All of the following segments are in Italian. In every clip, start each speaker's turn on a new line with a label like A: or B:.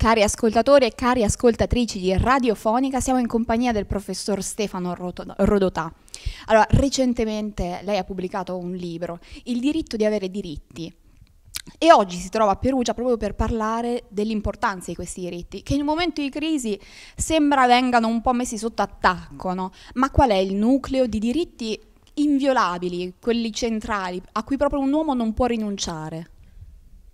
A: Cari ascoltatori e cari ascoltatrici di Radiofonica, siamo in compagnia del professor Stefano Rodotà. Allora, recentemente lei ha pubblicato un libro, Il diritto di avere diritti, e oggi si trova a Perugia proprio per parlare dell'importanza di questi diritti, che in un momento di crisi sembra vengano un po' messi sotto attacco, no? ma qual è il nucleo di diritti inviolabili, quelli centrali, a cui proprio un uomo non può rinunciare?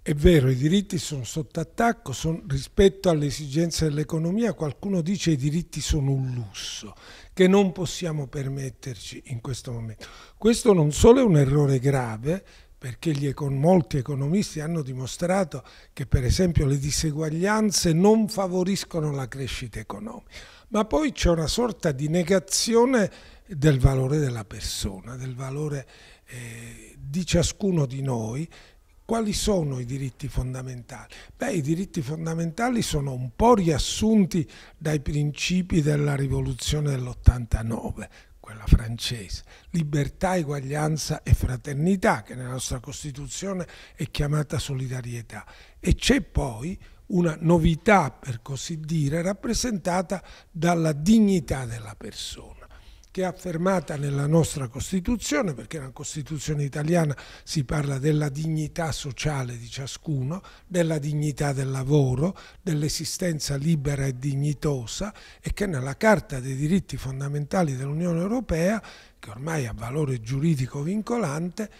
B: È vero, i diritti sono sotto attacco, sono, rispetto alle esigenze dell'economia qualcuno dice che i diritti sono un lusso, che non possiamo permetterci in questo momento. Questo non solo è un errore grave, perché econ molti economisti hanno dimostrato che per esempio le diseguaglianze non favoriscono la crescita economica, ma poi c'è una sorta di negazione del valore della persona, del valore eh, di ciascuno di noi quali sono i diritti fondamentali? Beh, i diritti fondamentali sono un po' riassunti dai principi della rivoluzione dell'89, quella francese, libertà, eguaglianza e fraternità, che nella nostra Costituzione è chiamata solidarietà. E c'è poi una novità, per così dire, rappresentata dalla dignità della persona che è affermata nella nostra Costituzione, perché nella Costituzione italiana si parla della dignità sociale di ciascuno, della dignità del lavoro, dell'esistenza libera e dignitosa e che nella Carta dei diritti fondamentali dell'Unione Europea, che ormai ha valore giuridico vincolante,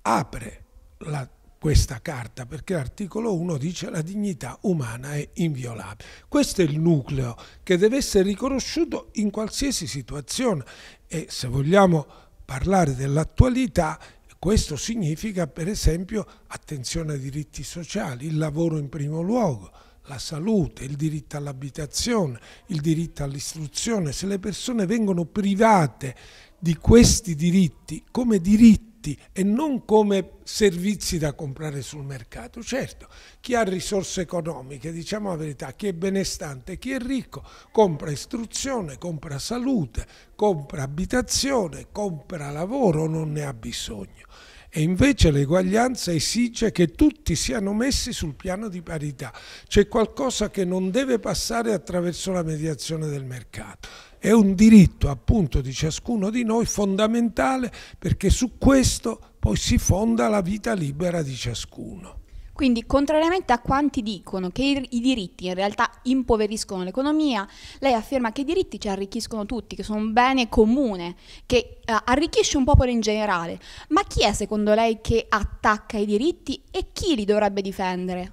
B: apre la questa carta perché l'articolo 1 dice la dignità umana è inviolabile. Questo è il nucleo che deve essere riconosciuto in qualsiasi situazione e se vogliamo parlare dell'attualità questo significa per esempio attenzione ai diritti sociali, il lavoro in primo luogo, la salute, il diritto all'abitazione, il diritto all'istruzione. Se le persone vengono private di questi diritti come diritti diritti e non come servizi da comprare sul mercato. Certo, chi ha risorse economiche, diciamo la verità, chi è benestante, chi è ricco, compra istruzione, compra salute, compra abitazione, compra lavoro, non ne ha bisogno. E invece l'eguaglianza esige che tutti siano messi sul piano di parità. C'è qualcosa che non deve passare attraverso la mediazione del mercato. È un diritto appunto di ciascuno di noi fondamentale perché su questo poi si fonda la vita libera di ciascuno.
A: Quindi, contrariamente a quanti dicono che i, i diritti in realtà impoveriscono l'economia, lei afferma che i diritti ci arricchiscono tutti, che sono un bene comune, che eh, arricchisce un popolo in generale. Ma chi è secondo lei che attacca i diritti e chi li dovrebbe difendere?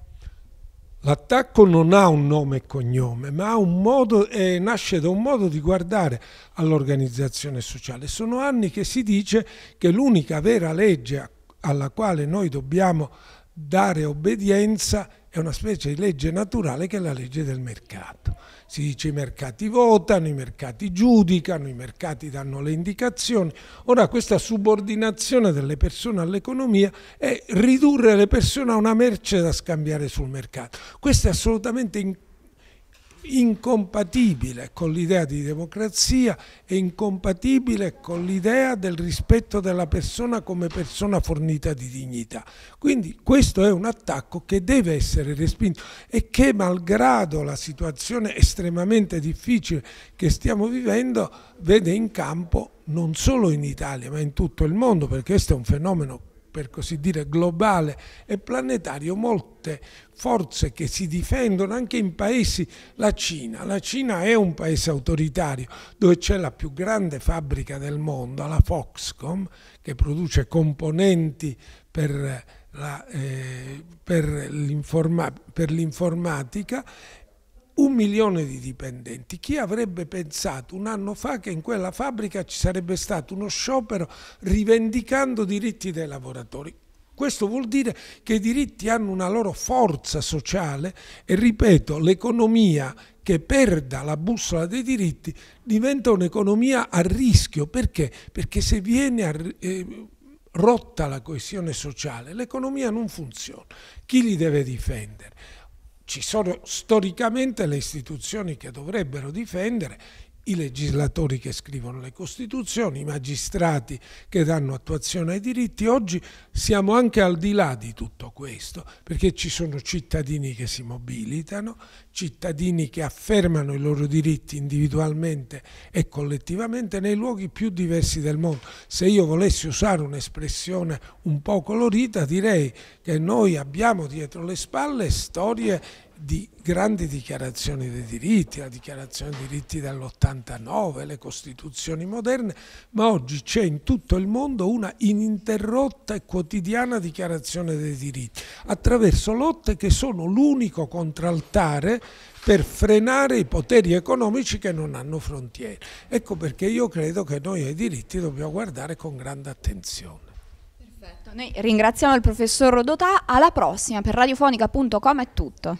B: L'attacco non ha un nome e cognome, ma modo, eh, nasce da un modo di guardare all'organizzazione sociale. Sono anni che si dice che l'unica vera legge alla quale noi dobbiamo dare obbedienza è una specie di legge naturale che è la legge del mercato. Si dice i mercati votano, i mercati giudicano, i mercati danno le indicazioni. Ora questa subordinazione delle persone all'economia è ridurre le persone a una merce da scambiare sul mercato. Questo è assolutamente incontro incompatibile con l'idea di democrazia e incompatibile con l'idea del rispetto della persona come persona fornita di dignità. Quindi questo è un attacco che deve essere respinto e che malgrado la situazione estremamente difficile che stiamo vivendo vede in campo non solo in Italia ma in tutto il mondo perché questo è un fenomeno per così dire globale e planetario molte forze che si difendono anche in paesi, la Cina, la Cina è un paese autoritario dove c'è la più grande fabbrica del mondo, la Foxcom, che produce componenti per eh, l'informatica un milione di dipendenti. Chi avrebbe pensato un anno fa che in quella fabbrica ci sarebbe stato uno sciopero rivendicando diritti dei lavoratori? Questo vuol dire che i diritti hanno una loro forza sociale e, ripeto, l'economia che perda la bussola dei diritti diventa un'economia a rischio. Perché? Perché se viene a, eh, rotta la coesione sociale, l'economia non funziona. Chi li deve difendere? ci sono storicamente le istituzioni che dovrebbero difendere i legislatori che scrivono le Costituzioni, i magistrati che danno attuazione ai diritti. Oggi siamo anche al di là di tutto questo, perché ci sono cittadini che si mobilitano, cittadini che affermano i loro diritti individualmente e collettivamente nei luoghi più diversi del mondo. Se io volessi usare un'espressione un po' colorita, direi che noi abbiamo dietro le spalle storie di grandi dichiarazioni dei diritti, la dichiarazione dei diritti dell'89, le costituzioni moderne, ma oggi c'è in tutto il mondo una ininterrotta e quotidiana dichiarazione dei diritti, attraverso lotte che sono l'unico contraltare per frenare i poteri economici che non hanno frontiere. Ecco perché io credo che noi ai diritti dobbiamo guardare con grande attenzione.
A: Perfetto, noi ringraziamo il professor Rodotà, alla prossima, per radiofonica.com è tutto.